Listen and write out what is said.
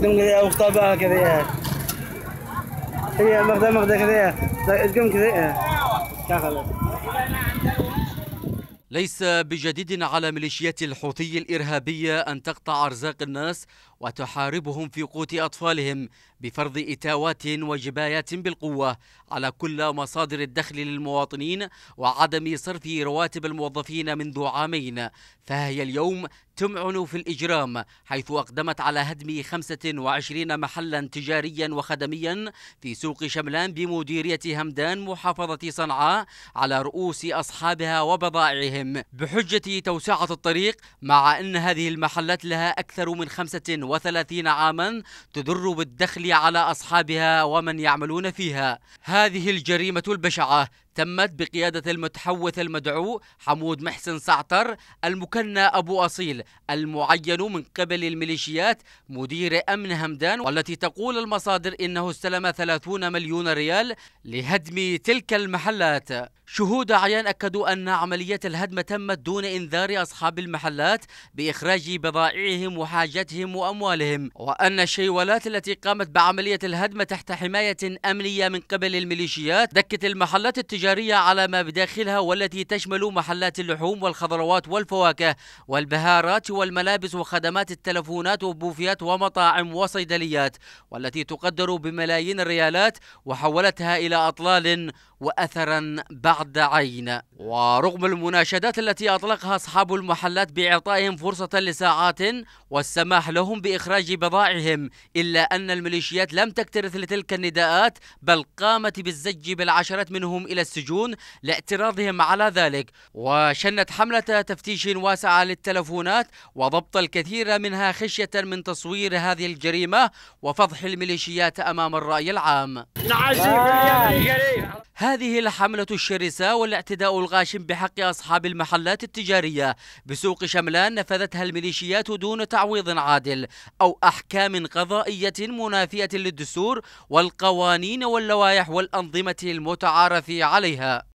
كذا هي كذا كذا ليس بجديد على ميليشيات الحوثي الإرهابية أن تقطع أرزاق الناس وتحاربهم في قوت أطفالهم بفرض إتاوات وجبايات بالقوة على كل مصادر الدخل للمواطنين وعدم صرف رواتب الموظفين منذ عامين فهي اليوم تمعن في الإجرام حيث أقدمت على هدم 25 محلا تجاريا وخدميا في سوق شملان بمديرية همدان محافظة صنعاء على رؤوس أصحابها وبضائعهم بحجة توسعة الطريق مع أن هذه المحلات لها أكثر من 25 وثلاثين عاما تدر بالدخل على أصحابها ومن يعملون فيها هذه الجريمة البشعة تمت بقيادة المتحوث المدعو حمود محسن سعتر المكنى أبو أصيل المعين من قبل الميليشيات مدير أمن همدان والتي تقول المصادر إنه استلم 30 مليون ريال لهدم تلك المحلات شهود أعيان أكدوا أن عملية الهدم تمت دون إنذار أصحاب المحلات بإخراج بضائعهم وحاجتهم وأموالهم وأن الشيولات التي قامت بعملية الهدم تحت حماية أمنية من قبل الميليشيات دكت المحلات التجارية التجارية على ما بداخلها والتي تشمل محلات اللحوم والخضروات والفواكه والبهارات والملابس وخدمات التلفونات وبوفيات ومطاعم وصيدليات والتي تقدر بملايين الريالات وحولتها إلى أطلال وأثرا بعد عين ورغم المناشدات التي أطلقها أصحاب المحلات بإعطائهم فرصة لساعات والسماح لهم بإخراج بضائعهم إلا أن الميليشيات لم تكترث لتلك النداءات بل قامت بالزج بالعشرات منهم إلى السجون لاعتراضهم على ذلك وشنت حملة تفتيش واسعة للتلفونات وضبط الكثير منها خشية من تصوير هذه الجريمة وفضح الميليشيات أمام الرأي العام هذه الحملة الشرسة والاعتداء الغاشم بحق أصحاب المحلات التجارية بسوق شملان نفذتها الميليشيات دون تعويض عادل أو أحكام قضائية منافية للدستور والقوانين واللوائح والأنظمة المتعارف عليها